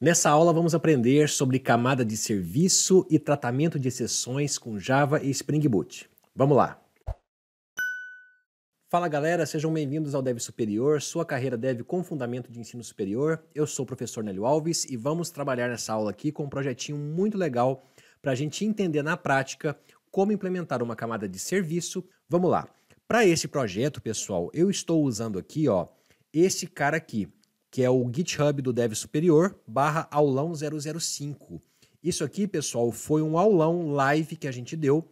Nessa aula vamos aprender sobre camada de serviço e tratamento de exceções com Java e Spring Boot. Vamos lá! Fala galera, sejam bem-vindos ao Dev Superior, sua carreira deve com fundamento de ensino superior. Eu sou o professor Nélio Alves e vamos trabalhar nessa aula aqui com um projetinho muito legal para a gente entender na prática como implementar uma camada de serviço. Vamos lá! Para esse projeto, pessoal, eu estou usando aqui ó, esse cara aqui, que é o GitHub do Dev Superior, barra aulão 005. Isso aqui, pessoal, foi um aulão live que a gente deu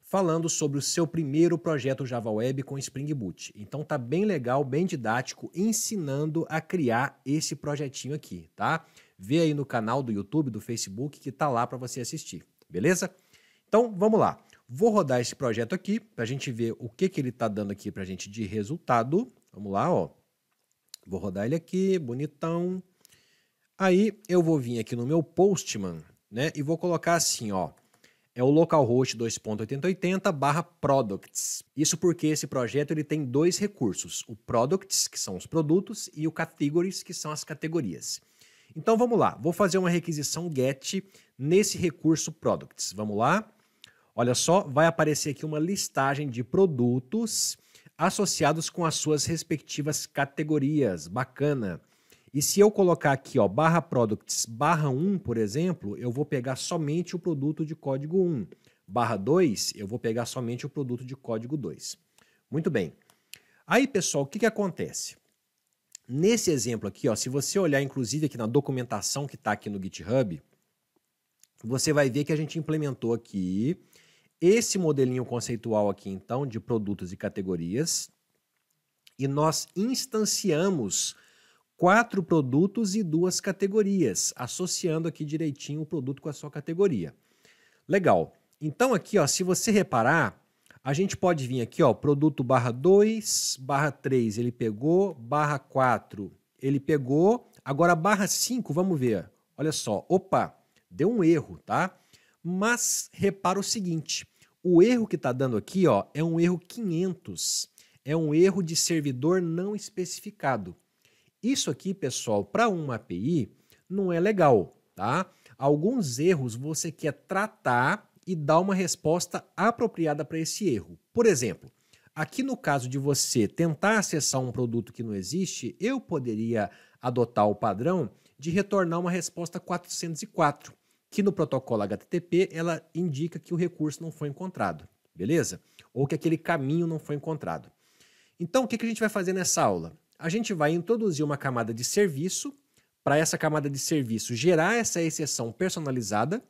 falando sobre o seu primeiro projeto Java Web com Spring Boot. Então tá bem legal, bem didático, ensinando a criar esse projetinho aqui, tá? Vê aí no canal do YouTube, do Facebook, que tá lá para você assistir, beleza? Então, vamos lá. Vou rodar esse projeto aqui para a gente ver o que, que ele está dando aqui para a gente de resultado. Vamos lá, ó. Vou rodar ele aqui, bonitão. Aí eu vou vir aqui no meu Postman, né? E vou colocar assim, ó. É o localhost 2.8080 barra products. Isso porque esse projeto ele tem dois recursos. O products, que são os produtos, e o categories, que são as categorias. Então vamos lá, vou fazer uma requisição get nesse recurso products. Vamos lá? Olha só, vai aparecer aqui uma listagem de produtos associados com as suas respectivas categorias. Bacana. E se eu colocar aqui, ó, barra products, barra 1, por exemplo, eu vou pegar somente o produto de código 1. Barra 2, eu vou pegar somente o produto de código 2. Muito bem. Aí, pessoal, o que, que acontece? Nesse exemplo aqui, ó, se você olhar inclusive aqui na documentação que está aqui no GitHub, você vai ver que a gente implementou aqui esse modelinho conceitual aqui, então, de produtos e categorias, e nós instanciamos quatro produtos e duas categorias, associando aqui direitinho o produto com a sua categoria. Legal. Então aqui, ó, se você reparar, a gente pode vir aqui, ó, produto barra 2, barra 3 ele pegou, barra 4 ele pegou, agora barra 5, vamos ver, olha só, opa, deu um erro, tá? Mas repara o seguinte, o erro que está dando aqui ó, é um erro 500. É um erro de servidor não especificado. Isso aqui, pessoal, para uma API não é legal, tá? Alguns erros você quer tratar e dar uma resposta apropriada para esse erro. Por exemplo, aqui no caso de você tentar acessar um produto que não existe, eu poderia adotar o padrão de retornar uma resposta 404 que no protocolo HTTP ela indica que o recurso não foi encontrado, beleza? Ou que aquele caminho não foi encontrado. Então, o que, a gente vai fazer nessa aula? A gente vai introduzir uma camada de serviço, para essa camada de serviço gerar essa exceção personalizada,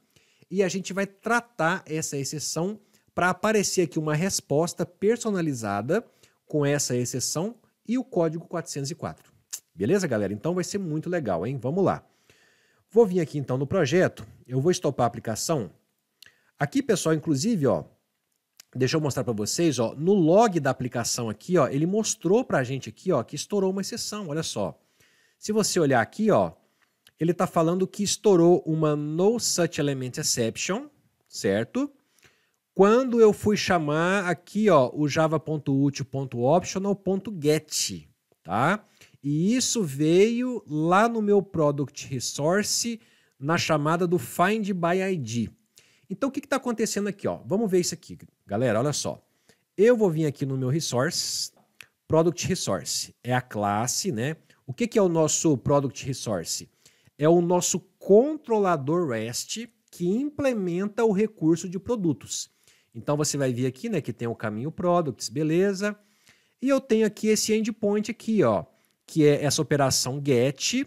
e a gente vai tratar essa exceção para aparecer aqui uma resposta personalizada com essa exceção e o código 404. Beleza, galera? Então vai ser muito legal, hein? Vamos lá. Vou vir aqui então no projeto, eu vou estopar a aplicação. Aqui, pessoal, inclusive, ó, deixa eu mostrar para vocês, ó, no log da aplicação aqui, ó, ele mostrou para a gente aqui, ó, que estourou uma exceção, olha só. Se você olhar aqui, ó, ele está falando que estourou uma no such element exception, certo? Quando eu fui chamar aqui, ó, o java.util.optional.get, tá? E isso veio lá no meu Product Resource, na chamada do Find by ID. Então, o que está acontecendo aqui? Ó? Vamos ver isso aqui, galera. Olha só. Eu vou vir aqui no meu Resource, Product Resource. É a classe, né? O que, que é o nosso Product Resource? É o nosso controlador REST que implementa o recurso de produtos. Então, você vai ver aqui né, que tem o caminho Products, beleza? E eu tenho aqui esse endpoint aqui, ó que é essa operação get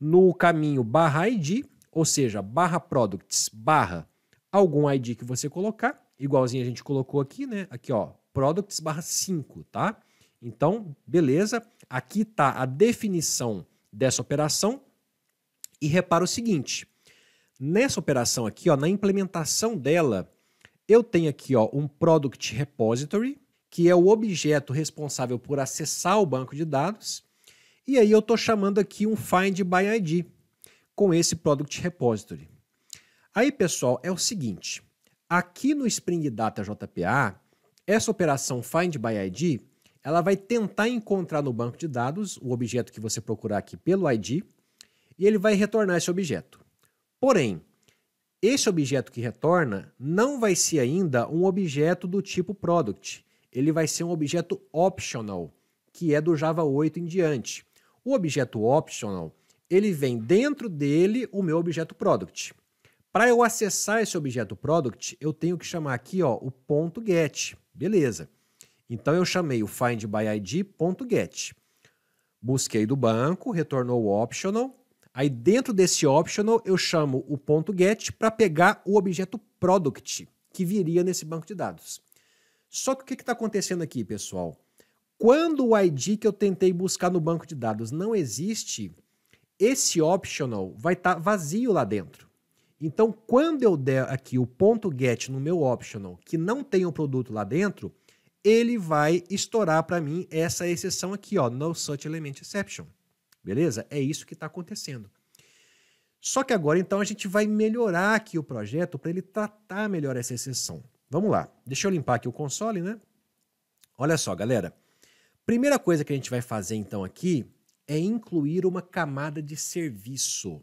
no caminho barra id, ou seja, barra products, barra algum id que você colocar, igualzinho a gente colocou aqui, né? Aqui, ó, products barra 5, tá? Então, beleza. Aqui tá a definição dessa operação. E repara o seguinte, nessa operação aqui, ó, na implementação dela, eu tenho aqui ó, um product repository, que é o objeto responsável por acessar o banco de dados, e aí eu estou chamando aqui um find by ID com esse product repository. Aí, pessoal, é o seguinte, aqui no Spring Data JPA, essa operação find by ID, ela vai tentar encontrar no banco de dados o objeto que você procurar aqui pelo ID e ele vai retornar esse objeto. Porém, esse objeto que retorna não vai ser ainda um objeto do tipo product. Ele vai ser um objeto optional, que é do Java 8 em diante. O objeto optional, ele vem dentro dele o meu objeto product. Para eu acessar esse objeto product, eu tenho que chamar aqui ó, o ponto .get. Beleza. Então eu chamei o findById.get. Busquei do banco, retornou o optional. Aí dentro desse optional eu chamo o ponto .get para pegar o objeto product que viria nesse banco de dados. Só que o que está acontecendo aqui, pessoal? Quando o ID que eu tentei buscar no banco de dados não existe, esse optional vai estar tá vazio lá dentro. Então, quando eu der aqui o ponto .get no meu optional, que não tem o um produto lá dentro, ele vai estourar para mim essa exceção aqui, ó, no such element exception. Beleza? É isso que está acontecendo. Só que agora, então, a gente vai melhorar aqui o projeto para ele tratar melhor essa exceção. Vamos lá. Deixa eu limpar aqui o console, né? Olha só, galera. Primeira coisa que a gente vai fazer então aqui é incluir uma camada de serviço.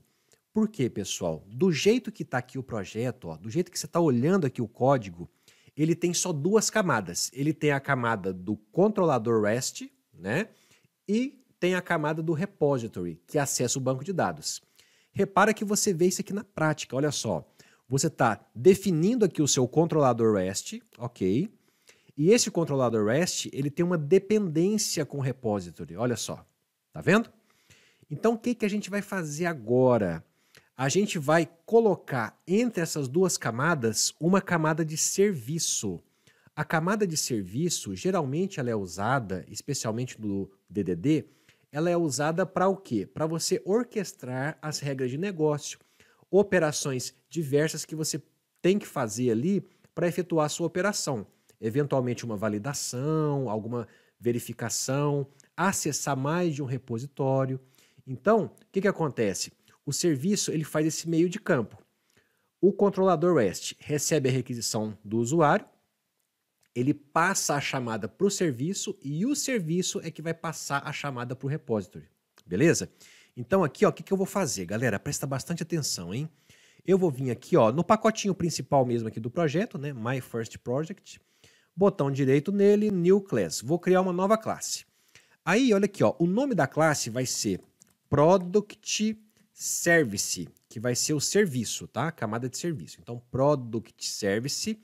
Por quê, pessoal? Do jeito que está aqui o projeto, ó, do jeito que você está olhando aqui o código, ele tem só duas camadas. Ele tem a camada do controlador REST, né? E tem a camada do repository, que é acessa o banco de dados. Repara que você vê isso aqui na prática, olha só. Você está definindo aqui o seu controlador REST, ok? E esse controlador REST, ele tem uma dependência com o repository, olha só, tá vendo? Então, o que, que a gente vai fazer agora? A gente vai colocar entre essas duas camadas uma camada de serviço. A camada de serviço, geralmente ela é usada, especialmente no DDD, ela é usada para o quê? Para você orquestrar as regras de negócio, operações diversas que você tem que fazer ali para efetuar a sua operação eventualmente uma validação, alguma verificação, acessar mais de um repositório. Então, o que, que acontece? O serviço ele faz esse meio de campo. O controlador REST recebe a requisição do usuário, ele passa a chamada para o serviço e o serviço é que vai passar a chamada para o repository. Beleza? Então aqui, o que, que eu vou fazer? Galera, presta bastante atenção, hein? Eu vou vir aqui ó, no pacotinho principal mesmo aqui do projeto, né? My First Project botão direito nele, New Class. Vou criar uma nova classe. Aí, olha aqui, ó, o nome da classe vai ser Product Service, que vai ser o serviço, tá? camada de serviço. Então, Product Service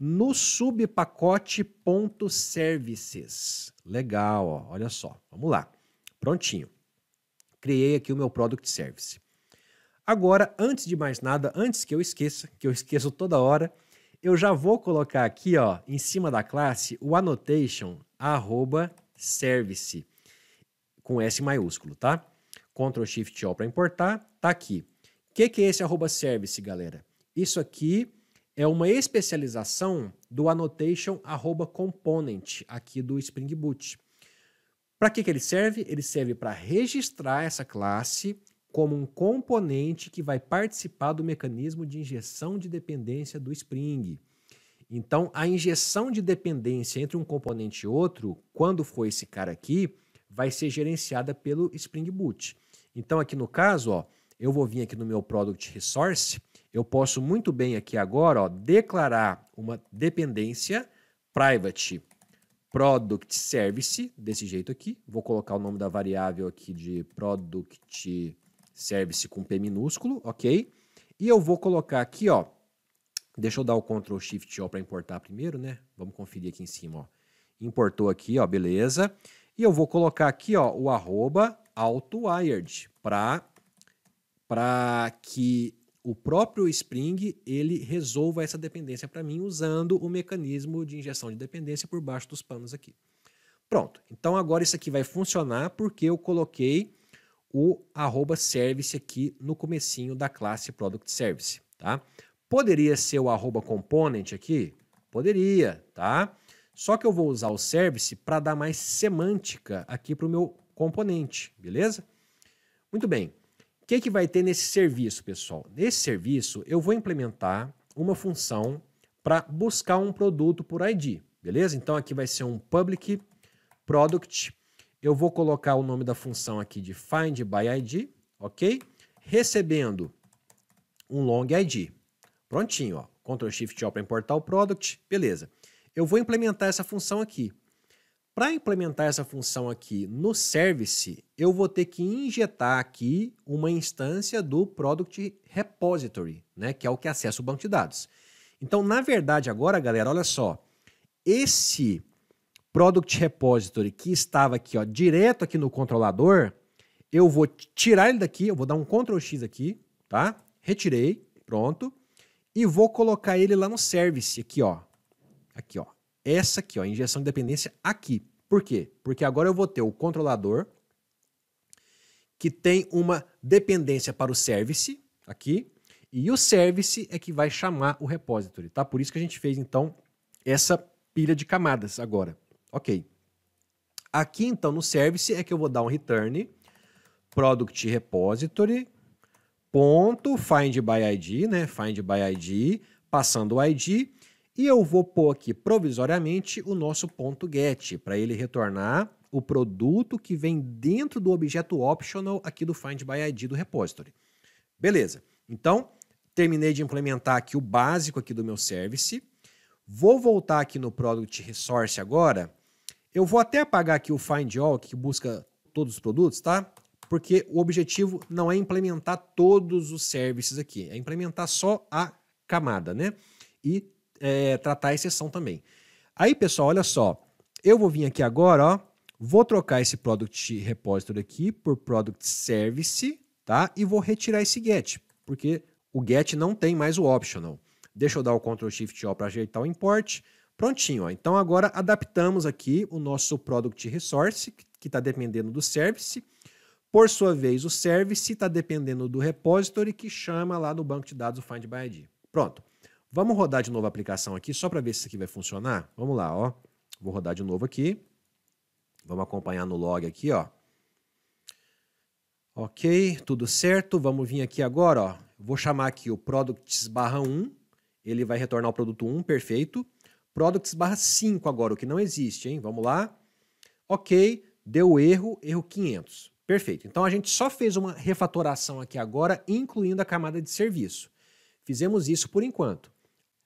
no subpacote ponto services. Legal, ó, olha só. Vamos lá. Prontinho. Criei aqui o meu product service. Agora, antes de mais nada, antes que eu esqueça, que eu esqueço toda hora, eu já vou colocar aqui, ó, em cima da classe, o annotation arroba service com S maiúsculo, tá? Ctrl Shift O para importar, tá aqui. O que, que é esse arroba service, galera? Isso aqui é uma especialização do annotation arroba component aqui do Spring Boot. Para que, que ele serve? Ele serve para registrar essa classe como um componente que vai participar do mecanismo de injeção de dependência do spring. Então, a injeção de dependência entre um componente e outro, quando for esse cara aqui, vai ser gerenciada pelo Spring Boot. Então, aqui no caso, ó, eu vou vir aqui no meu Product Resource, eu posso muito bem aqui agora ó, declarar uma dependência private product service, desse jeito aqui. Vou colocar o nome da variável aqui de product Serve se com P minúsculo, ok? E eu vou colocar aqui, ó, deixa eu dar o Ctrl Shift O para importar primeiro, né? Vamos conferir aqui em cima, ó. Importou aqui, ó, beleza. E eu vou colocar aqui, ó, o arroba autowired para para que o próprio Spring ele resolva essa dependência para mim usando o mecanismo de injeção de dependência por baixo dos panos aqui. Pronto. Então agora isso aqui vai funcionar porque eu coloquei o arroba service aqui no comecinho da classe product service, tá? Poderia ser o arroba component aqui? Poderia, tá? Só que eu vou usar o service para dar mais semântica aqui para o meu componente, beleza? Muito bem. O que, que vai ter nesse serviço, pessoal? Nesse serviço, eu vou implementar uma função para buscar um produto por ID, beleza? Então aqui vai ser um public product eu vou colocar o nome da função aqui de find by id, ok? Recebendo um long id. Prontinho, ó. Ctrl Shift O para importar o product, beleza. Eu vou implementar essa função aqui. Para implementar essa função aqui no service, eu vou ter que injetar aqui uma instância do product repository, né, que é o que acessa o banco de dados. Então, na verdade, agora, galera, olha só, esse Product Repository, que estava aqui, ó, direto aqui no controlador, eu vou tirar ele daqui, eu vou dar um Ctrl X aqui, tá? Retirei, pronto. E vou colocar ele lá no service, aqui, ó. Aqui, ó. Essa aqui, ó, injeção de dependência aqui. Por quê? Porque agora eu vou ter o controlador que tem uma dependência para o service, aqui, e o service é que vai chamar o repository, tá? Por isso que a gente fez, então, essa pilha de camadas agora. Ok. Aqui, então, no service é que eu vou dar um return product repository ponto find by id, né? Find by id, passando o id e eu vou pôr aqui provisoriamente o nosso ponto get para ele retornar o produto que vem dentro do objeto optional aqui do find by id do repository. Beleza. Então, terminei de implementar aqui o básico aqui do meu service. Vou voltar aqui no product resource agora eu vou até apagar aqui o Find All, que busca todos os produtos, tá? Porque o objetivo não é implementar todos os services aqui, é implementar só a camada, né? E é, tratar a exceção também. Aí, pessoal, olha só. Eu vou vir aqui agora, ó. Vou trocar esse Product Repository aqui por Product Service, tá? E vou retirar esse get, porque o get não tem mais o optional. Deixa eu dar o Ctrl Shift O para ajeitar o import. Prontinho, ó. então agora adaptamos aqui o nosso Product Resource, que está dependendo do Service. Por sua vez, o Service está dependendo do Repository, que chama lá no banco de dados o Find by ID. Pronto. Vamos rodar de novo a aplicação aqui, só para ver se isso aqui vai funcionar. Vamos lá, ó. Vou rodar de novo aqui. Vamos acompanhar no log aqui, ó. Ok, tudo certo. Vamos vir aqui agora, ó. Vou chamar aqui o products barra 1. Ele vai retornar o produto 1, perfeito products barra 5 agora, o que não existe, hein? Vamos lá. Ok, deu erro, erro 500. Perfeito. Então a gente só fez uma refatoração aqui agora, incluindo a camada de serviço. Fizemos isso por enquanto.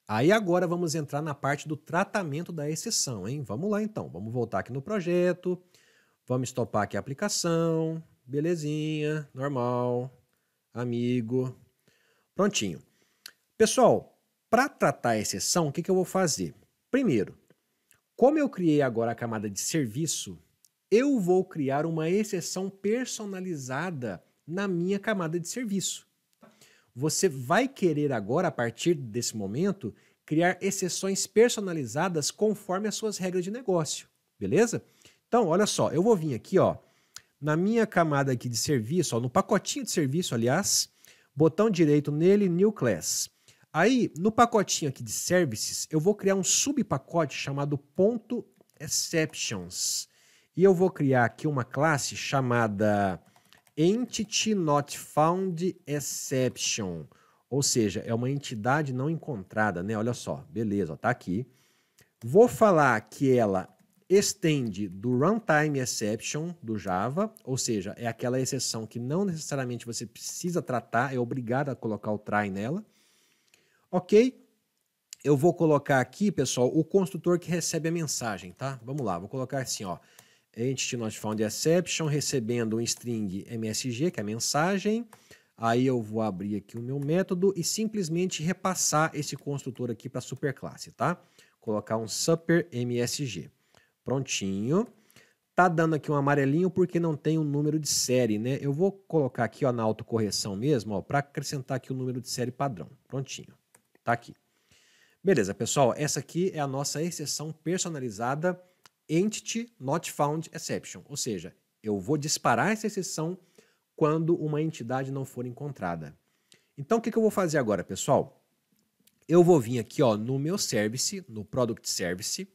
Aí agora vamos entrar na parte do tratamento da exceção, hein? Vamos lá então. Vamos voltar aqui no projeto. Vamos estopar aqui a aplicação. Belezinha, normal, amigo. Prontinho. Pessoal, para tratar a exceção, o que, que eu vou fazer? Primeiro, como eu criei agora a camada de serviço, eu vou criar uma exceção personalizada na minha camada de serviço. Você vai querer agora, a partir desse momento, criar exceções personalizadas conforme as suas regras de negócio, beleza? Então, olha só, eu vou vir aqui, ó, na minha camada aqui de serviço, ó, no pacotinho de serviço, aliás, botão direito nele, New Class. Aí, no pacotinho aqui de services, eu vou criar um subpacote chamado ponto exceptions. E eu vou criar aqui uma classe chamada entity not found exception, ou seja, é uma entidade não encontrada, né? Olha só, beleza, ó, tá aqui. Vou falar que ela estende do runtime exception do Java, ou seja, é aquela exceção que não necessariamente você precisa tratar, é obrigado a colocar o try nela. Ok? Eu vou colocar aqui, pessoal, o construtor que recebe a mensagem, tá? Vamos lá, vou colocar assim, ó. Entity not found exception, recebendo um string msg, que é a mensagem. Aí eu vou abrir aqui o meu método e simplesmente repassar esse construtor aqui para a superclasse, tá? Colocar um super msg. Prontinho. Tá dando aqui um amarelinho porque não tem o um número de série, né? Eu vou colocar aqui ó, na autocorreção mesmo, ó, para acrescentar aqui o número de série padrão. Prontinho. Tá aqui. Beleza, pessoal, essa aqui é a nossa exceção personalizada Entity Not Found Exception, ou seja, eu vou disparar essa exceção quando uma entidade não for encontrada. Então, o que, que eu vou fazer agora, pessoal? Eu vou vir aqui ó, no meu service, no Product Service,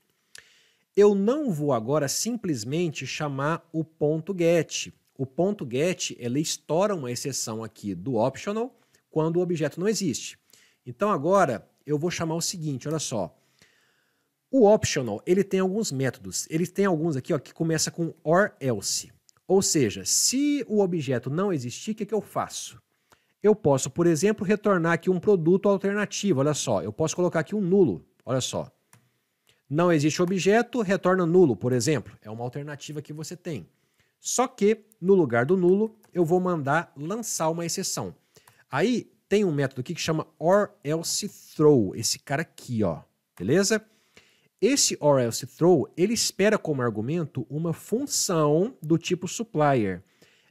eu não vou agora simplesmente chamar o ponto .get. O ponto .get, ele estoura uma exceção aqui do optional quando o objeto não existe. Então agora eu vou chamar o seguinte, olha só. O optional, ele tem alguns métodos. Ele tem alguns aqui ó, que começa com or else. Ou seja, se o objeto não existir, o que, é que eu faço? Eu posso, por exemplo, retornar aqui um produto alternativo. Olha só, eu posso colocar aqui um nulo. Olha só. Não existe objeto, retorna nulo, por exemplo. É uma alternativa que você tem. Só que, no lugar do nulo, eu vou mandar lançar uma exceção. Aí, tem um método aqui que chama or else throw, esse cara aqui, ó, beleza? Esse or else throw, ele espera como argumento uma função do tipo supplier.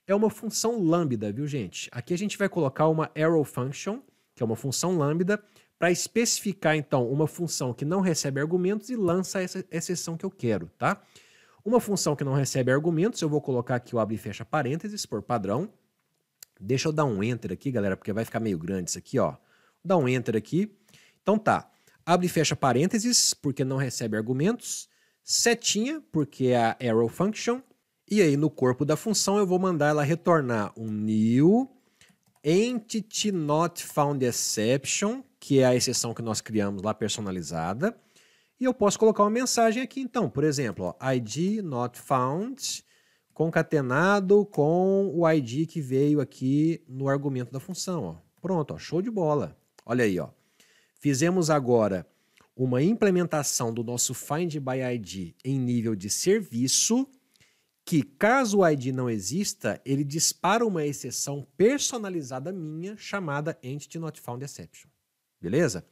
É uma função lambda, viu, gente? Aqui a gente vai colocar uma arrow function, que é uma função lambda, para especificar, então, uma função que não recebe argumentos e lança essa exceção que eu quero, tá? Uma função que não recebe argumentos, eu vou colocar aqui o abre e fecha parênteses, por padrão, Deixa eu dar um enter aqui, galera, porque vai ficar meio grande isso aqui, ó. Dá um enter aqui. Então tá. Abre e fecha parênteses, porque não recebe argumentos. Setinha, porque é a arrow function. E aí no corpo da função eu vou mandar ela retornar um new entity not found exception, que é a exceção que nós criamos lá personalizada. E eu posso colocar uma mensagem aqui então, por exemplo, ó, id not found concatenado com o ID que veio aqui no argumento da função. Ó. Pronto, ó, show de bola. Olha aí, ó. fizemos agora uma implementação do nosso find by ID em nível de serviço, que caso o ID não exista, ele dispara uma exceção personalizada minha chamada entity not found exception. Beleza?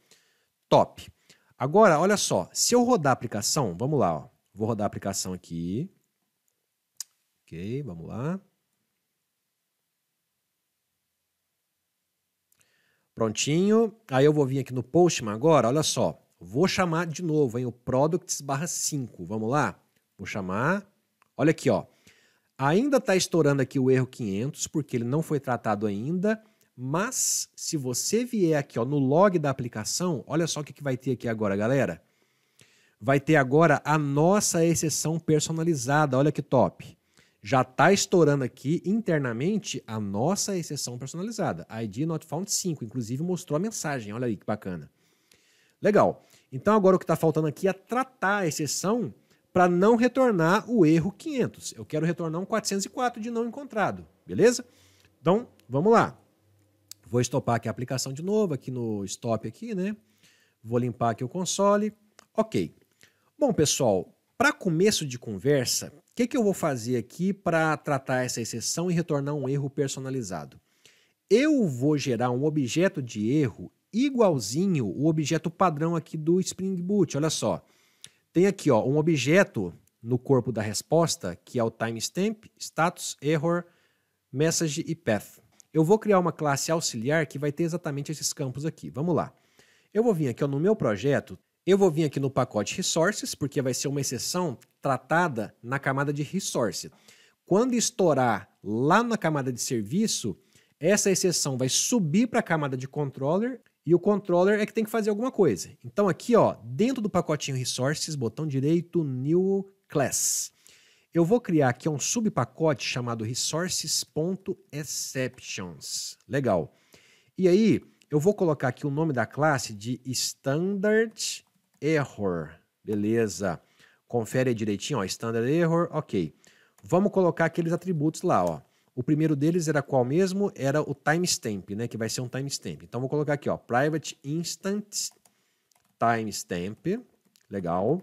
Top. Agora, olha só, se eu rodar a aplicação, vamos lá, ó. Vou rodar a aplicação aqui. Ok, vamos lá. Prontinho. Aí eu vou vir aqui no Postman agora, olha só. Vou chamar de novo, hein, o products barra 5. Vamos lá? Vou chamar. Olha aqui, ó. Ainda está estourando aqui o erro 500, porque ele não foi tratado ainda. Mas se você vier aqui ó, no log da aplicação, olha só o que, que vai ter aqui agora, galera. Vai ter agora a nossa exceção personalizada. Olha que top já está estourando aqui internamente a nossa exceção personalizada. ID Not Found 5, inclusive mostrou a mensagem, olha aí que bacana. Legal. Então agora o que está faltando aqui é tratar a exceção para não retornar o erro 500. Eu quero retornar um 404 de não encontrado, beleza? Então, vamos lá. Vou estopar aqui a aplicação de novo, aqui no stop aqui, né? Vou limpar aqui o console. Ok. Bom, pessoal, para começo de conversa, que, que eu vou fazer aqui para tratar essa exceção e retornar um erro personalizado? Eu vou gerar um objeto de erro igualzinho o objeto padrão aqui do Spring Boot. Olha só, tem aqui ó, um objeto no corpo da resposta, que é o timestamp, status, error, message e path. Eu vou criar uma classe auxiliar que vai ter exatamente esses campos aqui. Vamos lá. Eu vou vir aqui ó, no meu projeto, eu vou vir aqui no pacote Resources, porque vai ser uma exceção tratada na camada de Resource. Quando estourar lá na camada de serviço, essa exceção vai subir para a camada de controller e o controller é que tem que fazer alguma coisa. Então aqui, ó, dentro do pacotinho Resources, botão direito, New Class. Eu vou criar aqui um subpacote chamado resources.exceptions. Legal. E aí, eu vou colocar aqui o nome da classe de standard error. Beleza. Confere direitinho, ó, standard error, ok. Vamos colocar aqueles atributos lá, ó. O primeiro deles era qual mesmo? Era o timestamp, né, que vai ser um timestamp. Então vou colocar aqui, ó, private instance timestamp. Legal.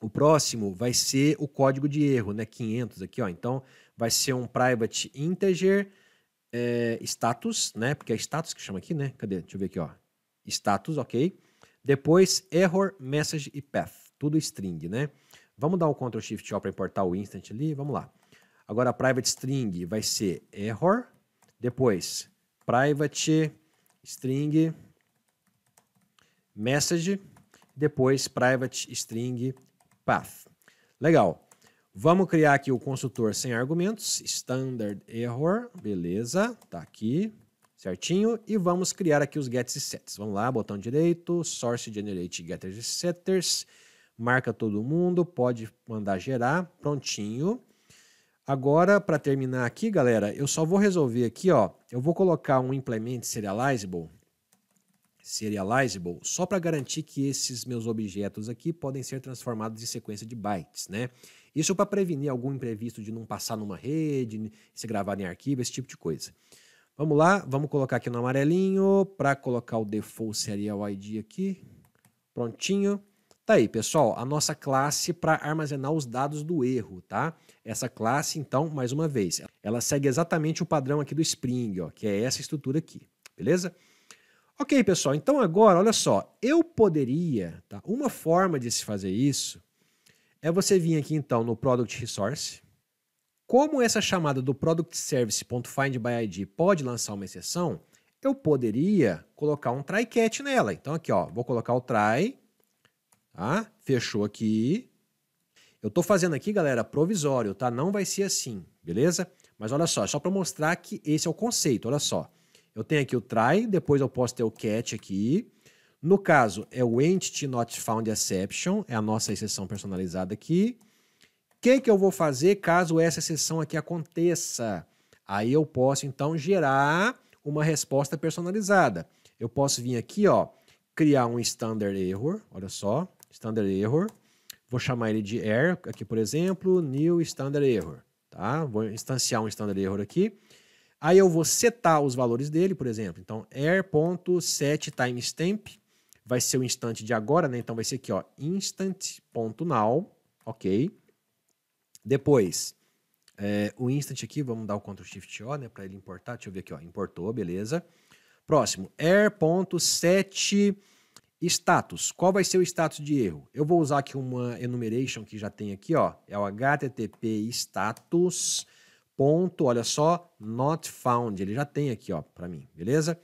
O próximo vai ser o código de erro, né, 500 aqui, ó. Então vai ser um private integer é, status, né? Porque é status que chama aqui, né? Cadê? Deixa eu ver aqui, ó. Status, ok. Depois, error, message e path. Tudo string, né? Vamos dar um Ctrl Shift O para importar o instant ali. Vamos lá. Agora, private string vai ser error. Depois, private string message. Depois, private string path. Legal. Vamos criar aqui o consultor sem argumentos. Standard error. Beleza. Tá aqui certinho? E vamos criar aqui os gets e sets. Vamos lá, botão direito, source generate getters e setters. Marca todo mundo, pode mandar gerar, prontinho. Agora, para terminar aqui, galera, eu só vou resolver aqui, ó. Eu vou colocar um implement serializable, serializable, só para garantir que esses meus objetos aqui podem ser transformados em sequência de bytes, né? Isso para prevenir algum imprevisto de não passar numa rede, se gravar em arquivo, esse tipo de coisa. Vamos lá, vamos colocar aqui no amarelinho para colocar o default serial ID aqui. Prontinho. Tá aí, pessoal, a nossa classe para armazenar os dados do erro, tá? Essa classe, então, mais uma vez, ela segue exatamente o padrão aqui do Spring, ó, que é essa estrutura aqui, beleza? Ok, pessoal, então agora, olha só, eu poderia, tá? Uma forma de se fazer isso é você vir aqui, então, no Product Resource, como essa chamada do Product find by ID pode lançar uma exceção, eu poderia colocar um try catch nela. Então aqui, ó, vou colocar o try, tá? Fechou aqui. Eu estou fazendo aqui, galera, provisório, tá? Não vai ser assim, beleza? Mas olha só, é só para mostrar que esse é o conceito, olha só. Eu tenho aqui o try, depois eu posso ter o catch aqui. No caso, é o entity not found exception, é a nossa exceção personalizada aqui que, que eu vou fazer caso essa sessão aqui aconteça? Aí eu posso, então, gerar uma resposta personalizada. Eu posso vir aqui, ó, criar um standard error, olha só, standard error. Vou chamar ele de error, aqui, por exemplo, new standard error, tá? Vou instanciar um standard error aqui. Aí eu vou setar os valores dele, por exemplo. Então, error.setTimestamp timestamp vai ser o instante de agora, né? Então vai ser aqui, ó, instant.now, ok? Depois, é, o instant aqui, vamos dar o Ctrl Shift O, né, para ele importar. Deixa eu ver aqui, ó, importou, beleza. Próximo, r.set status. Qual vai ser o status de erro? Eu vou usar aqui uma enumeration que já tem aqui, ó, é o http status ponto, olha só, not found. Ele já tem aqui, ó, para mim, beleza?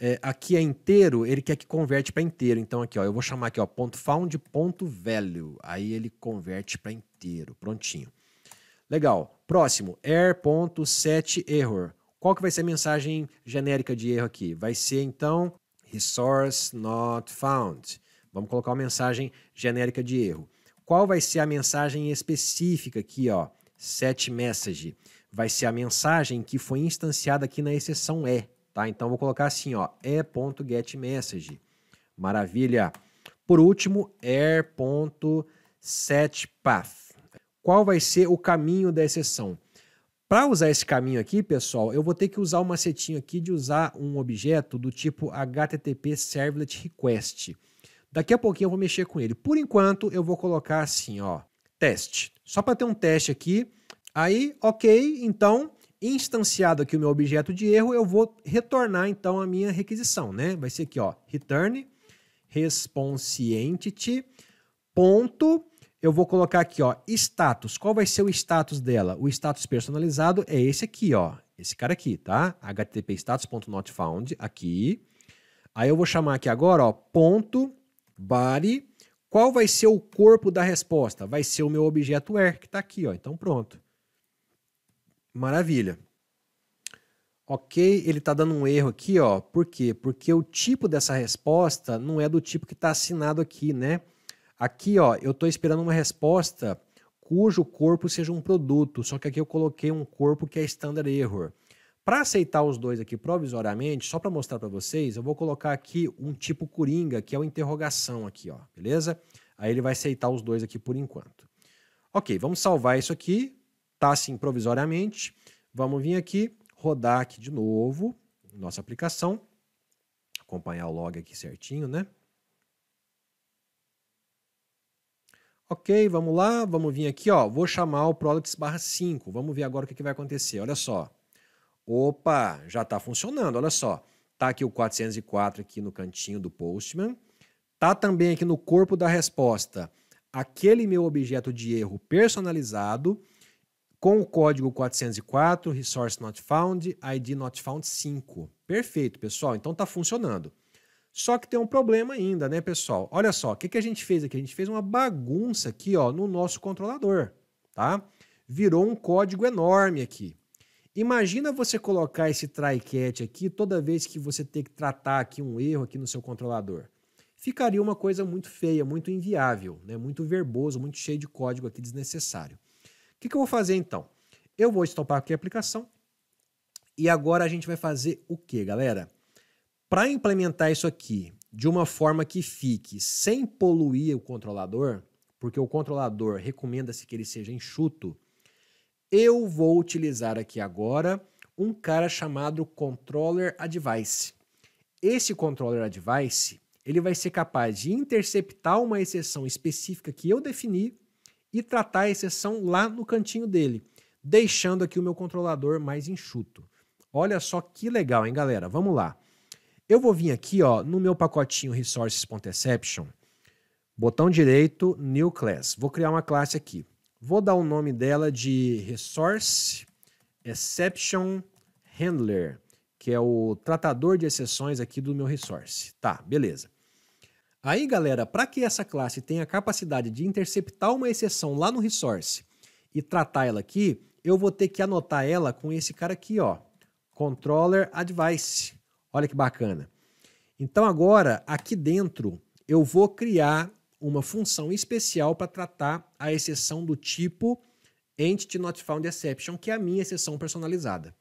É, aqui é inteiro, ele quer que converte para inteiro. Então aqui, ó, eu vou chamar aqui, ó, ponto found ponto value. Aí ele converte para inteiro inteiro. Prontinho. Legal. Próximo, error. Qual que vai ser a mensagem genérica de erro aqui? Vai ser, então, resource not found. Vamos colocar uma mensagem genérica de erro. Qual vai ser a mensagem específica aqui, ó? Set message. Vai ser a mensagem que foi instanciada aqui na exceção E, tá? Então vou colocar assim, ó, e.getMessage. Maravilha. Por último, er.setPath qual vai ser o caminho da exceção. Para usar esse caminho aqui, pessoal, eu vou ter que usar o um macetinho aqui de usar um objeto do tipo HTTP Servlet Request. Daqui a pouquinho eu vou mexer com ele. Por enquanto, eu vou colocar assim, ó, teste. Só para ter um teste aqui. Aí, ok, então, instanciado aqui o meu objeto de erro, eu vou retornar, então, a minha requisição, né? Vai ser aqui, ó, return responsientity ponto eu vou colocar aqui, ó, status. Qual vai ser o status dela? O status personalizado é esse aqui, ó. Esse cara aqui, tá? http status.notfound aqui. Aí eu vou chamar aqui agora, ó, ponto body. Qual vai ser o corpo da resposta? Vai ser o meu objeto where, que está aqui, ó. Então pronto. Maravilha. Ok, ele está dando um erro aqui, ó. Por quê? Porque o tipo dessa resposta não é do tipo que está assinado aqui, né? Aqui, ó, eu estou esperando uma resposta cujo corpo seja um produto, só que aqui eu coloquei um corpo que é standard error. Para aceitar os dois aqui provisoriamente, só para mostrar para vocês, eu vou colocar aqui um tipo coringa, que é o interrogação aqui, ó, beleza? Aí ele vai aceitar os dois aqui por enquanto. Ok, vamos salvar isso aqui, tá assim provisoriamente. Vamos vir aqui, rodar aqui de novo, nossa aplicação, acompanhar o log aqui certinho, né? Ok, vamos lá, vamos vir aqui, ó, vou chamar o products barra 5, vamos ver agora o que, que vai acontecer, olha só. Opa, já está funcionando, olha só. Tá aqui o 404 aqui no cantinho do Postman. Tá também aqui no corpo da resposta aquele meu objeto de erro personalizado com o código 404, resource not found, ID not found 5. Perfeito, pessoal. Então está funcionando. Só que tem um problema ainda, né, pessoal? Olha só, o que, que a gente fez aqui? A gente fez uma bagunça aqui ó, no nosso controlador, tá? Virou um código enorme aqui. Imagina você colocar esse try catch aqui toda vez que você tem que tratar aqui um erro aqui no seu controlador. Ficaria uma coisa muito feia, muito inviável, né? muito verboso, muito cheio de código aqui desnecessário. O que, que eu vou fazer então? Eu vou estopar aqui a aplicação e agora a gente vai fazer o que, galera? Para implementar isso aqui de uma forma que fique sem poluir o controlador, porque o controlador recomenda-se que ele seja enxuto, eu vou utilizar aqui agora um cara chamado Controller Advice. Esse Controller Advice ele vai ser capaz de interceptar uma exceção específica que eu defini e tratar a exceção lá no cantinho dele, deixando aqui o meu controlador mais enxuto. Olha só que legal, hein, galera? Vamos lá. Eu vou vir aqui ó, no meu pacotinho resources.exception, botão direito, new class. Vou criar uma classe aqui. Vou dar o nome dela de resource exception handler, que é o tratador de exceções aqui do meu resource. Tá, beleza. Aí, galera, para que essa classe tenha a capacidade de interceptar uma exceção lá no resource e tratar ela aqui, eu vou ter que anotar ela com esse cara aqui, ó, controller advice. Olha que bacana. Então agora, aqui dentro, eu vou criar uma função especial para tratar a exceção do tipo Entity Not Found Exception, que é a minha exceção personalizada.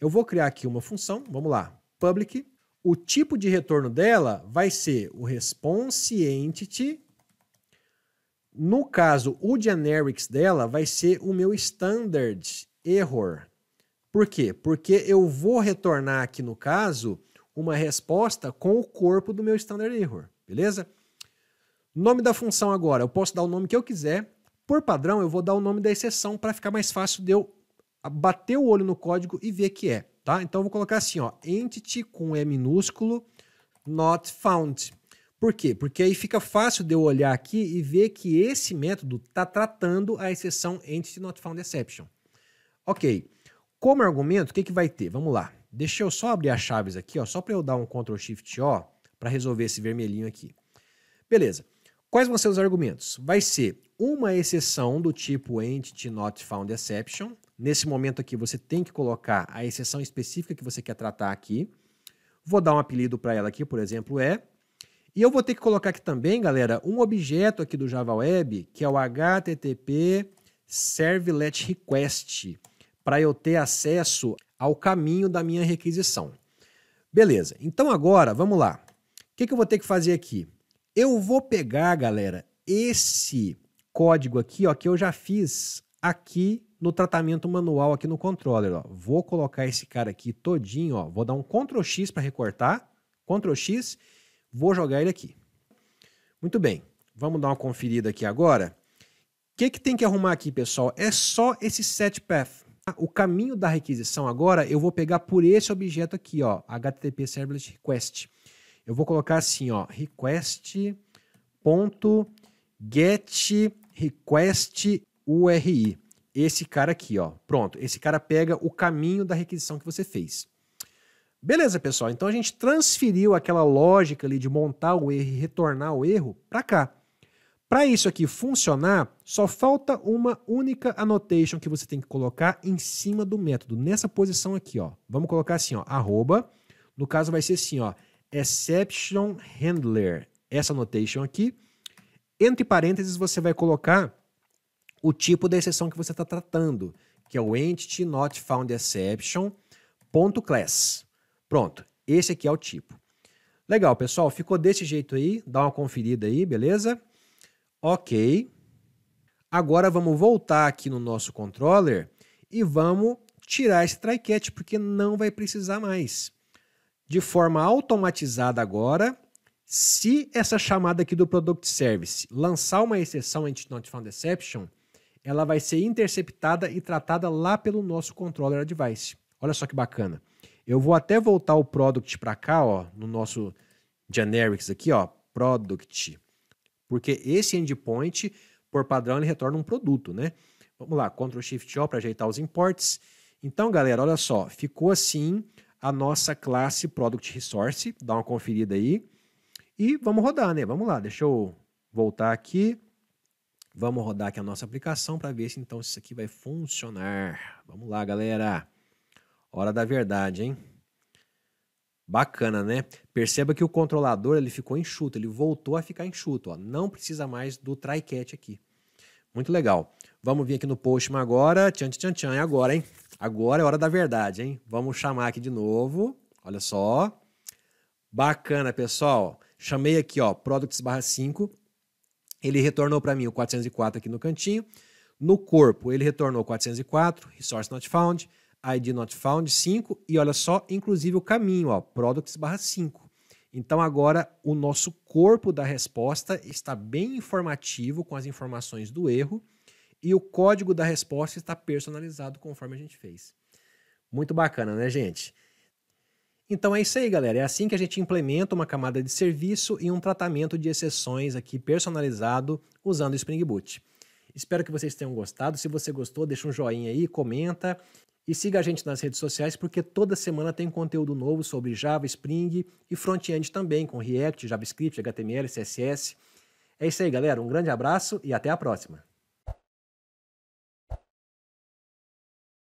Eu vou criar aqui uma função, vamos lá, public. O tipo de retorno dela vai ser o response entity. No caso, o generics dela vai ser o meu standard error. Por quê? Porque eu vou retornar aqui no caso uma resposta com o corpo do meu standard error, beleza? Nome da função agora, eu posso dar o nome que eu quiser. Por padrão, eu vou dar o nome da exceção para ficar mais fácil de eu bater o olho no código e ver que é, tá? Então eu vou colocar assim, ó, entity com E minúsculo not found. Por quê? Porque aí fica fácil de eu olhar aqui e ver que esse método está tratando a exceção entity not found exception. OK. Como argumento, o que, que vai ter? Vamos lá. Deixa eu só abrir as chaves aqui, ó, só para eu dar um Ctrl Shift O para resolver esse vermelhinho aqui. Beleza. Quais vão ser os argumentos? Vai ser uma exceção do tipo Entity Not Found Exception. Nesse momento aqui, você tem que colocar a exceção específica que você quer tratar aqui. Vou dar um apelido para ela aqui, por exemplo, é. E eu vou ter que colocar aqui também, galera, um objeto aqui do Java Web, que é o HTTP Servlet Request para eu ter acesso ao caminho da minha requisição. Beleza, então agora, vamos lá. O que, que eu vou ter que fazer aqui? Eu vou pegar, galera, esse código aqui, ó, que eu já fiz aqui no tratamento manual aqui no controller, ó. Vou colocar esse cara aqui todinho, ó. Vou dar um Ctrl X para recortar, Ctrl X, vou jogar ele aqui. Muito bem. Vamos dar uma conferida aqui agora. O que, que tem que arrumar aqui, pessoal? É só esse set path o caminho da requisição agora, eu vou pegar por esse objeto aqui, ó, HTTP Servlet Request. Eu vou colocar assim, ó, request.getRequestURI. Esse cara aqui, ó. Pronto, esse cara pega o caminho da requisição que você fez. Beleza, pessoal. Então a gente transferiu aquela lógica ali de montar o erro e retornar o erro para cá. Para isso aqui funcionar, só falta uma única annotation que você tem que colocar em cima do método, nessa posição aqui, ó. Vamos colocar assim, ó, arroba. No caso vai ser assim, ó, exception handler. Essa annotation aqui. Entre parênteses você vai colocar o tipo da exceção que você está tratando, que é o entity not found exception ponto class. Pronto, esse aqui é o tipo. Legal, pessoal, ficou desse jeito aí, dá uma conferida aí, beleza? Ok. Agora vamos voltar aqui no nosso controller e vamos tirar esse try catch, porque não vai precisar mais. De forma automatizada agora, se essa chamada aqui do Product Service lançar uma exceção Entity Not Found Exception, ela vai ser interceptada e tratada lá pelo nosso controller device. Olha só que bacana. Eu vou até voltar o product para cá, ó, no nosso generics aqui, ó, product porque esse endpoint, por padrão, ele retorna um produto, né? Vamos lá, Ctrl Shift O para ajeitar os imports. Então, galera, olha só, ficou assim a nossa classe Product Resource, dá uma conferida aí. E vamos rodar, né? Vamos lá, deixa eu voltar aqui. Vamos rodar aqui a nossa aplicação para ver se então isso aqui vai funcionar. Vamos lá, galera. Hora da verdade, hein? Bacana, né? Perceba que o controlador ele ficou enxuto, ele voltou a ficar enxuto. Ó. Não precisa mais do try aqui. Muito legal. Vamos vir aqui no Postman agora. Tchan, tchan, tchan. É agora, hein? Agora é hora da verdade, hein? Vamos chamar aqui de novo. Olha só. Bacana, pessoal. Chamei aqui, ó, products barra 5. Ele retornou para mim o 404 aqui no cantinho. No corpo, ele retornou 404, resource not found. ID not found 5 e olha só, inclusive o caminho, ó, products barra 5. Então agora o nosso corpo da resposta está bem informativo com as informações do erro e o código da resposta está personalizado conforme a gente fez. Muito bacana, né, gente? Então é isso aí, galera. É assim que a gente implementa uma camada de serviço e um tratamento de exceções aqui personalizado usando o Spring Boot. Espero que vocês tenham gostado. Se você gostou, deixa um joinha aí, comenta e siga a gente nas redes sociais porque toda semana tem conteúdo novo sobre Java, Spring e front-end também, com React, JavaScript, HTML, CSS. É isso aí, galera. Um grande abraço e até a próxima.